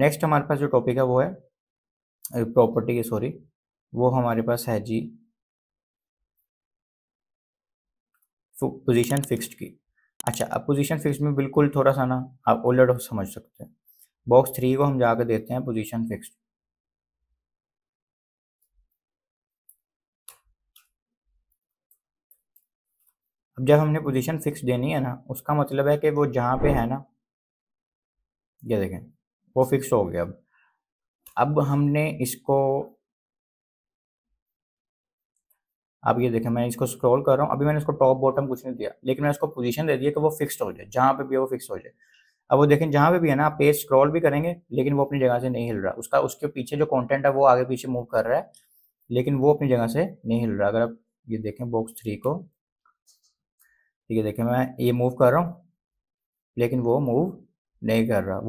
next हमारे पास जो topic है वो है प्रॉपर्टी सॉरी वो हमारे पास है जी पोजीशन फिक्स्ड की अच्छा अब पोजीशन फिक्स्ड में बिल्कुल थोड़ा सा ना आप ओल्ड समझ सकते हैं बॉक्स थ्री को हम जाकर देते हैं पोजीशन फिक्स्ड अब जब हमने पोजीशन फिक्स देनी है ना उसका मतलब है कि वो जहां पे है ना ये देखें वो फिक्स हो गया अब अब हमने इसको आप ये देखें मैं इसको स्क्रॉल कर रहा हूँ अभी मैंने इसको टॉप बॉटम कुछ नहीं दिया लेकिन मैंने इसको पोजीशन दे दिया है कि वो फिक्स्ड हो जाए जहाँ पे भी वो फिक्स हो जाए अब वो देखें जहाँ पे भी है ना आप पेज स्क्रॉल भी करेंगे लेकिन वो अपनी जगह से नहीं हिल रहा उसका उसके पीछे जो कॉन्टेंट है वो आगे पीछे मूव कर रहा है लेकिन वो अपनी जगह से नहीं हिल रहा अगर आप ये देखें बॉक्स थ्री को ठीक है देखें मैं ये मूव कर रहा हूँ लेकिन वो मूव नहीं कर रहा वो